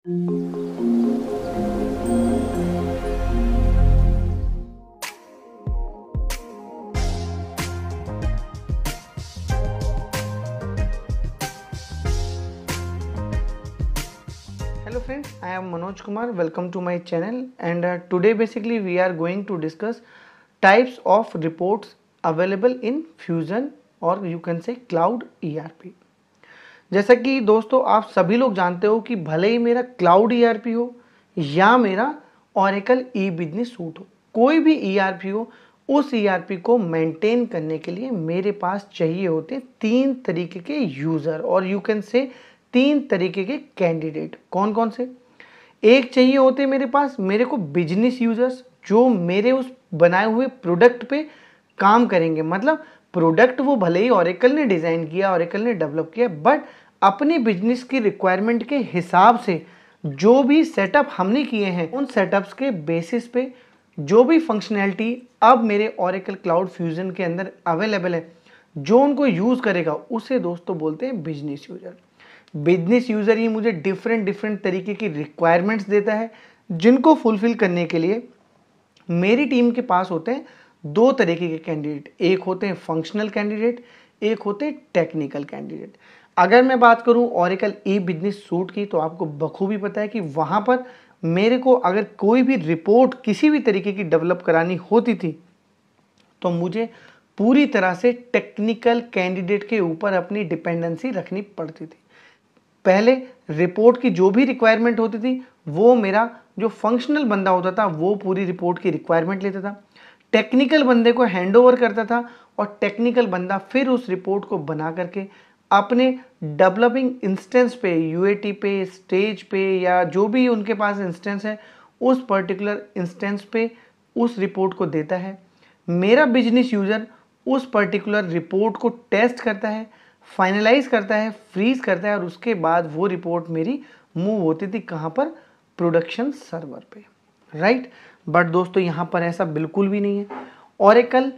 hello friends i am manoj kumar welcome to my channel and uh, today basically we are going to discuss types of reports available in fusion or you can say cloud erp जैसा कि दोस्तों आप सभी लोग जानते हो कि भले ही मेरा क्लाउड ईआरपी e हो या मेरा ऑरेकल ई बिजनेस सूट हो कोई भी ईआरपी e हो उस ईआरपी e को मेंटेन करने के लिए मेरे पास चाहिए होते तीन तरीके के यूज़र और यू कैन से तीन तरीके के कैंडिडेट कौन कौन से एक चाहिए होते मेरे पास मेरे को बिजनेस यूज़र्स जो मेरे उस बनाए हुए प्रोडक्ट पे काम करेंगे मतलब प्रोडक्ट वो भले ही औरिकल ने डिज़ाइन किया औरिकल ने डेवलप किया बट अपने बिजनेस की रिक्वायरमेंट के हिसाब से जो भी सेटअप हमने किए हैं उन सेटअप्स के बेसिस पे जो भी फंक्शनैलिटी अब मेरे औरिकल क्लाउड फ्यूजन के अंदर अवेलेबल है जो उनको यूज़ करेगा उसे दोस्तों बोलते हैं बिजनेस यूज़र बिजनेस यूज़र ही मुझे डिफरेंट डिफरेंट तरीके की रिक्वायरमेंट्स देता है जिनको फुलफिल करने के लिए मेरी टीम के पास होते हैं दो तरीके के कैंडिडेट एक होते हैं फंक्शनल कैंडिडेट एक होते हैं टेक्निकल कैंडिडेट अगर मैं बात करूं ऑरिकल ई बिजनेस सूट की तो आपको बखूबी पता है कि वहां पर मेरे को अगर कोई भी रिपोर्ट किसी भी तरीके की डेवलप करानी होती थी तो मुझे पूरी तरह से टेक्निकल कैंडिडेट के ऊपर अपनी डिपेंडेंसी रखनी पड़ती थी पहले रिपोर्ट की जो भी रिक्वायरमेंट होती थी वो मेरा जो फंक्शनल बंदा होता था वो पूरी रिपोर्ट की रिक्वायरमेंट लेता था टेक्निकल बंदे को हैंड ओवर करता था और टेक्निकल बंदा फिर उस रिपोर्ट को बना करके अपने डेवलपिंग इंस्टेंस पे यूएटी पे स्टेज पे या जो भी उनके पास इंस्टेंस है उस पर्टिकुलर इंस्टेंस पे उस रिपोर्ट को देता है मेरा बिजनेस यूज़र उस पर्टिकुलर रिपोर्ट को टेस्ट करता है फाइनलाइज करता है फ्रीज करता है और उसके बाद वो रिपोर्ट मेरी मूव होती थी कहाँ पर प्रोडक्शन सर्वर पे राइट right? बट दोस्तों यहाँ पर ऐसा बिल्कुल भी नहीं है औरकल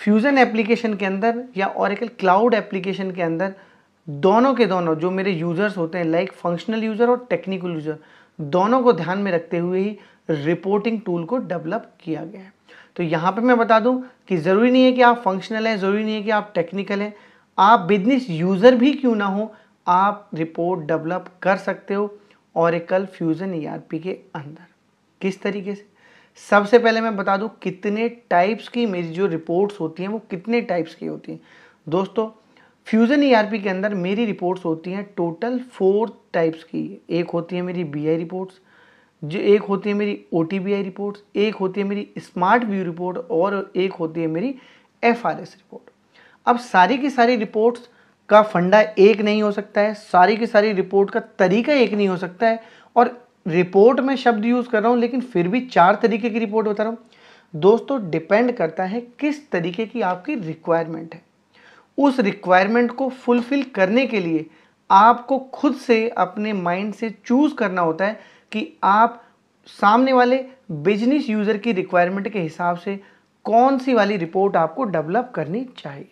फ्यूज़न एप्लीकेशन के अंदर या औरकल क्लाउड एप्लीकेशन के अंदर दोनों के दोनों जो मेरे यूज़र्स होते हैं लाइक फंक्शनल यूज़र और टेक्निकल यूज़र दोनों को ध्यान में रखते हुए ही रिपोर्टिंग टूल को डेवलप किया गया है तो यहाँ पे मैं बता दूँ कि ज़रूरी नहीं है कि आप फंक्शनल हैं ज़रूरी नहीं है कि आप टेक्निकल हैं आप बिजनेस यूज़र भी क्यों ना हो आप रिपोर्ट डेवलप कर सकते हो और फ्यूज़न ई के अंदर किस तरीके से सबसे पहले मैं बता दूं कितने टाइप्स की मेरी जो रिपोर्ट्स होती हैं वो कितने टाइप्स की होती हैं दोस्तों फ्यूज़न ईआरपी e के अंदर मेरी रिपोर्ट्स होती हैं टोटल फोर टाइप्स की एक होती है मेरी बीआई रिपोर्ट्स जो एक होती है मेरी ओ रिपोर्ट्स एक होती है मेरी स्मार्ट व्यू रिपोर्ट और एक होती है मेरी एफ रिपोर्ट अब सारी की सारी रिपोर्ट्स का फंडा एक नहीं हो सकता है सारी की सारी रिपोर्ट का तरीका एक नहीं हो सकता है और रिपोर्ट में शब्द यूज़ कर रहा हूँ लेकिन फिर भी चार तरीके की रिपोर्ट बता रहा हूँ दोस्तों डिपेंड करता है किस तरीके की आपकी रिक्वायरमेंट है उस रिक्वायरमेंट को फुलफिल करने के लिए आपको खुद से अपने माइंड से चूज़ करना होता है कि आप सामने वाले बिजनेस यूज़र की रिक्वायरमेंट के हिसाब से कौन सी वाली रिपोर्ट आपको डेवलप करनी चाहिए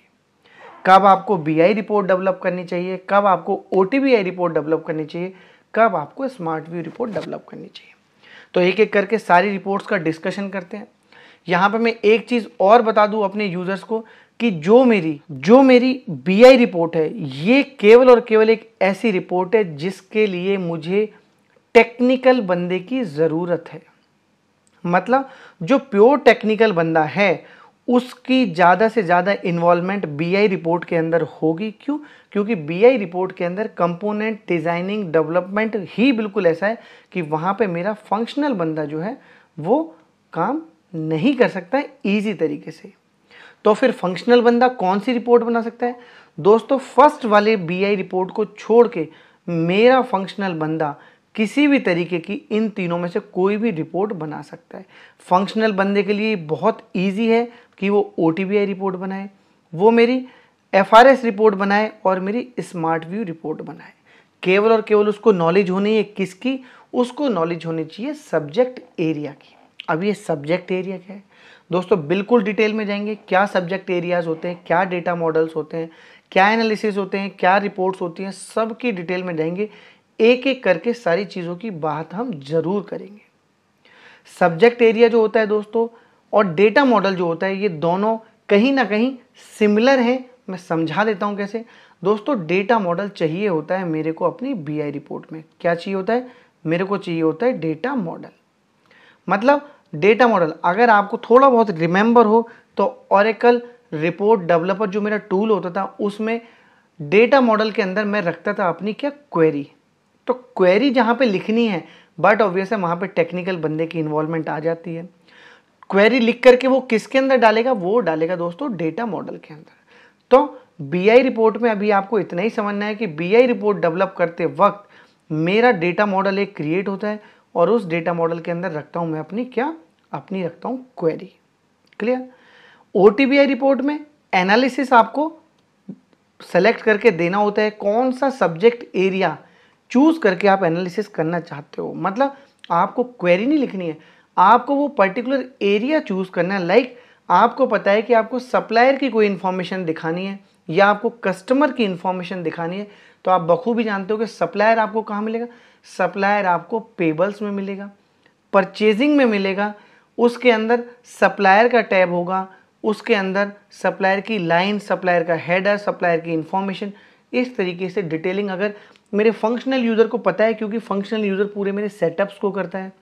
कब आपको बी रिपोर्ट डेवलप करनी चाहिए कब आपको ओटीबीआई रिपोर्ट डेवलप करनी चाहिए कब आपको स्मार्ट व्यू रिपोर्ट डेवलप करनी चाहिए तो एक एक करके सारी रिपोर्ट्स का डिस्कशन करते हैं यहाँ पर मैं एक चीज़ और बता दूँ अपने यूज़र्स को कि जो मेरी जो मेरी बीआई रिपोर्ट है ये केवल और केवल एक ऐसी रिपोर्ट है जिसके लिए मुझे टेक्निकल बंदे की ज़रूरत है मतलब जो प्योर टेक्निकल बंदा है उसकी ज़्यादा से ज़्यादा इन्वॉल्वमेंट बीआई रिपोर्ट के अंदर होगी क्यों क्योंकि बीआई रिपोर्ट के अंदर कंपोनेंट डिज़ाइनिंग डेवलपमेंट ही बिल्कुल ऐसा है कि वहाँ पे मेरा फंक्शनल बंदा जो है वो काम नहीं कर सकता है ईजी तरीके से तो फिर फंक्शनल बंदा कौन सी रिपोर्ट बना सकता है दोस्तों फर्स्ट वाले बी रिपोर्ट को छोड़ के मेरा फंक्शनल बंदा किसी भी तरीके की इन तीनों में से कोई भी रिपोर्ट बना सकता है फंक्शनल बंदे के लिए बहुत ईजी है कि वो ओ रिपोर्ट बनाए वो मेरी एफ रिपोर्ट बनाए और मेरी स्मार्ट व्यू रिपोर्ट बनाए केवल और केवल उसको नॉलेज होनी है किसकी उसको नॉलेज होनी चाहिए सब्जेक्ट एरिया की अब ये सब्जेक्ट एरिया क्या है दोस्तों बिल्कुल डिटेल में जाएंगे क्या सब्जेक्ट एरियाज होते हैं क्या डेटा मॉडल्स होते हैं क्या एनालिसिस होते हैं क्या रिपोर्ट्स होती हैं सब की डिटेल में जाएंगे एक एक करके सारी चीज़ों की बात हम जरूर करेंगे सब्जेक्ट एरिया जो होता है दोस्तों और डेटा मॉडल जो होता है ये दोनों कहीं ना कहीं सिमिलर हैं मैं समझा देता हूँ कैसे दोस्तों डेटा मॉडल चाहिए होता है मेरे को अपनी बी रिपोर्ट में क्या चाहिए होता है मेरे को चाहिए होता है डेटा मॉडल मतलब डेटा मॉडल अगर आपको थोड़ा बहुत रिमेंबर हो तो औरकल रिपोर्ट डेवलपर जो मेरा टूल होता था उसमें डेटा मॉडल के अंदर मैं रखता था अपनी क्या क्वेरी तो क्वेरी जहाँ पे लिखनी है बट ऑब्वियस है वहाँ पे टेक्निकल बंदे की इन्वॉल्वमेंट आ जाती है क्वेरी लिख करके वो किसके अंदर डालेगा वो डालेगा दोस्तों डेटा मॉडल के अंदर तो बी रिपोर्ट में अभी आपको इतना ही समझना है कि बी रिपोर्ट डेवलप करते वक्त मेरा डेटा मॉडल एक क्रिएट होता है और उस डेटा मॉडल के अंदर रखता हूँ मैं अपनी क्या अपनी रखता हूँ क्वेरी क्लियर ओ रिपोर्ट में एनालिसिस आपको सेलेक्ट करके देना होता है कौन सा सब्जेक्ट एरिया चूज़ करके आप एनालिसिस करना चाहते हो मतलब आपको क्वेरी नहीं लिखनी है आपको वो पर्टिकुलर एरिया चूज़ करना है लाइक like, आपको पता है कि आपको सप्लायर की कोई इन्फॉर्मेशन दिखानी है या आपको कस्टमर की इन्फॉर्मेशन दिखानी है तो आप बखूबी जानते हो कि सप्लायर आपको कहाँ मिलेगा सप्लायर आपको पेबल्स में मिलेगा परचेजिंग में मिलेगा उसके अंदर सप्लायर का टैब होगा उसके अंदर सप्लायर की लाइन सप्लायर का हेडर सप्लायर की इन्फॉर्मेशन इस तरीके से डिटेलिंग अगर मेरे फंक्शनल यूज़र को पता है क्योंकि फंक्शनल यूज़र पूरे मेरे सेटअप्स को करता है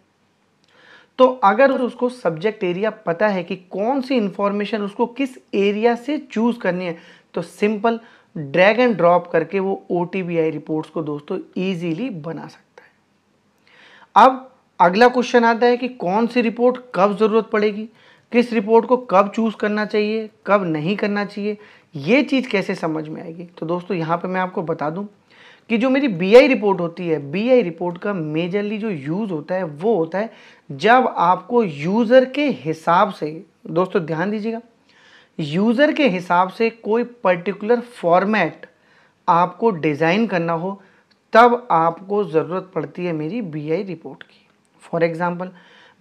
तो अगर उसको सब्जेक्ट एरिया पता है कि कौन सी इंफॉर्मेशन उसको किस एरिया से चूज़ करनी है तो सिंपल ड्रैग एंड ड्रॉप करके वो ओ रिपोर्ट्स को दोस्तों ईजीली बना सकता है अब अगला क्वेश्चन आता है कि कौन सी रिपोर्ट कब ज़रूरत पड़ेगी किस रिपोर्ट को कब चूज़ करना चाहिए कब नहीं करना चाहिए ये चीज़ कैसे समझ में आएगी तो दोस्तों यहाँ पे मैं आपको बता दूँ कि जो मेरी बीआई रिपोर्ट होती है बीआई रिपोर्ट का मेजरली जो यूज़ होता है वो होता है जब आपको यूज़र के हिसाब से दोस्तों ध्यान दीजिएगा यूज़र के हिसाब से कोई पर्टिकुलर फॉर्मेट आपको डिज़ाइन करना हो तब आपको ज़रूरत पड़ती है मेरी बीआई रिपोर्ट की फॉर एग्ज़ाम्पल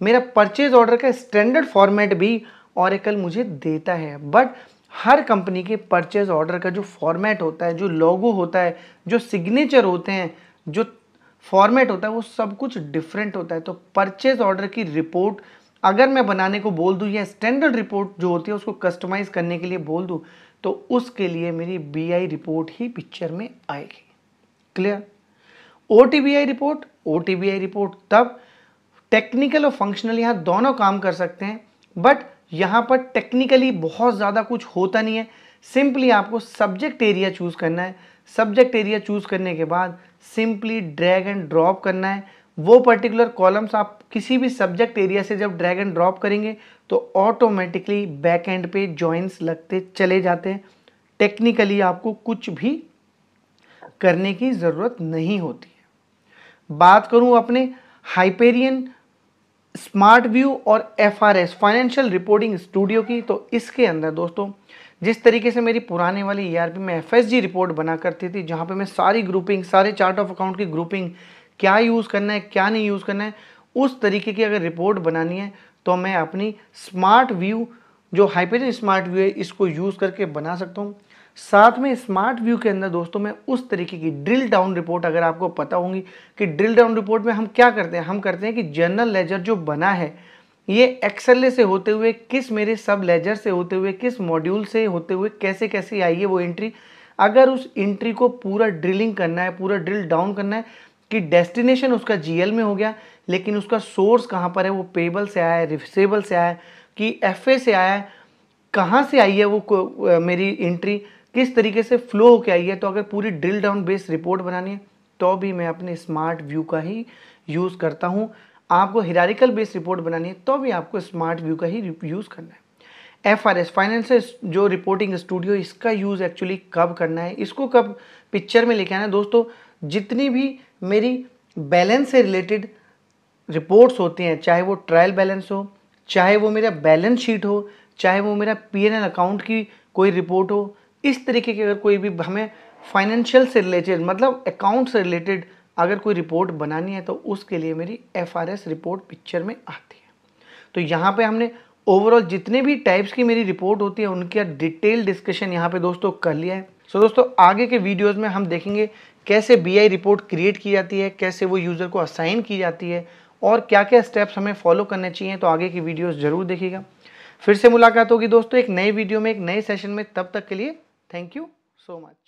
मेरा परचेज ऑर्डर का स्टैंडर्ड फॉर्मेट भी औरकल मुझे देता है बट हर कंपनी के परचेज ऑर्डर का जो फॉर्मेट होता है जो लोगो होता है जो सिग्नेचर होते हैं जो फॉर्मेट होता है वो सब कुछ डिफरेंट होता है तो परचेज ऑर्डर की रिपोर्ट अगर मैं बनाने को बोल दूँ या स्टैंडर्ड रिपोर्ट जो होती है उसको कस्टमाइज करने के लिए बोल दूँ तो उसके लिए मेरी बी रिपोर्ट ही पिक्चर में आएगी clear O report O report तब टेक्निकल और फंक्शनल यहाँ दोनों काम कर सकते हैं बट यहाँ पर टेक्निकली बहुत ज़्यादा कुछ होता नहीं है सिंपली आपको सब्जेक्ट एरिया चूज़ करना है सब्जेक्ट एरिया चूज़ करने के बाद सिंपली ड्रैग एंड ड्रॉप करना है वो पर्टिकुलर कॉलम्स आप किसी भी सब्जेक्ट एरिया से जब ड्रैग एंड ड्रॉप करेंगे तो ऑटोमेटिकली बैक एंड पे जॉइंट्स लगते चले जाते हैं टेक्निकली आपको कुछ भी करने की ज़रूरत नहीं होती है बात करूं अपने हाइपेरियन स्मार्ट व्यू और F R S financial reporting studio की तो इसके अंदर दोस्तों जिस तरीके से मेरी पुराने वाली ई आर पी में एफ एस जी रिपोर्ट बना करती थी जहाँ पे मैं सारी ग्रुपिंग सारे चार्ट ऑफ अकाउंट की ग्रुपिंग क्या यूज़ करना है क्या नहीं यूज़ करना है उस तरीके की अगर रिपोर्ट बनानी है तो मैं अपनी स्मार्ट व्यू जो हाइपेजन स्मार्ट व्यू है इसको यूज़ करके बना सकता हूँ साथ में स्मार्ट व्यू के अंदर दोस्तों मैं उस तरीके की ड्रिल डाउन रिपोर्ट अगर आपको पता होंगी कि ड्रिल डाउन रिपोर्ट में हम क्या करते हैं हम करते हैं कि जनरल लेजर जो बना है ये एक्सएल से होते हुए किस मेरे सब लेजर से होते हुए किस मॉड्यूल से होते हुए कैसे कैसे आई है वो एंट्री अगर उस एंट्री को पूरा ड्रिलिंग करना है पूरा ड्रिल डाउन करना है कि डेस्टिनेशन उसका जीएल में हो गया लेकिन उसका सोर्स कहाँ पर है वो पेबल से आया है रिसेबल से आया है कि एफ से आया है कहाँ से आई है वो मेरी एंट्री किस तरीके से फ्लो होके आई है तो अगर पूरी ड्रिल डाउन बेस्ड रिपोर्ट बनानी है तो भी मैं अपने स्मार्ट व्यू का ही यूज़ करता हूँ आपको हिरारिकल बेस्ड रिपोर्ट बनानी है तो भी आपको स्मार्ट व्यू का ही यूज़ करना है एफ आर एस फाइनेंस जो रिपोर्टिंग स्टूडियो इसका यूज़ एक्चुअली कब करना है इसको कब पिक्चर में लेके आना है दोस्तों जितनी भी मेरी बैलेंस से रिलेटेड रिपोर्ट्स होती हैं चाहे वो ट्रायल बैलेंस हो चाहे वो मेरा बैलेंस शीट हो चाहे वो मेरा पी एन एल अकाउंट की कोई रिपोर्ट हो इस तरीके की अगर कोई भी हमें फाइनेंशियल से रिलेटेड मतलब अकाउंट से रिलेटेड अगर कोई रिपोर्ट बनानी है तो उसके लिए मेरी एफ रिपोर्ट पिक्चर में आती है तो यहाँ पे हमने ओवरऑल जितने भी टाइप्स की मेरी रिपोर्ट होती है उनका डिटेल डिस्कशन यहाँ पे दोस्तों कर लिया है सो so दोस्तों आगे के वीडियोस में हम देखेंगे कैसे बीआई रिपोर्ट क्रिएट की जाती है कैसे वो यूज़र को असाइन की जाती है और क्या क्या स्टेप्स हमें फॉलो करने चाहिए तो आगे की वीडियोस ज़रूर देखिएगा फिर से मुलाकात होगी दोस्तों एक नए वीडियो में एक नए सेशन में तब तक के लिए Thank you so much.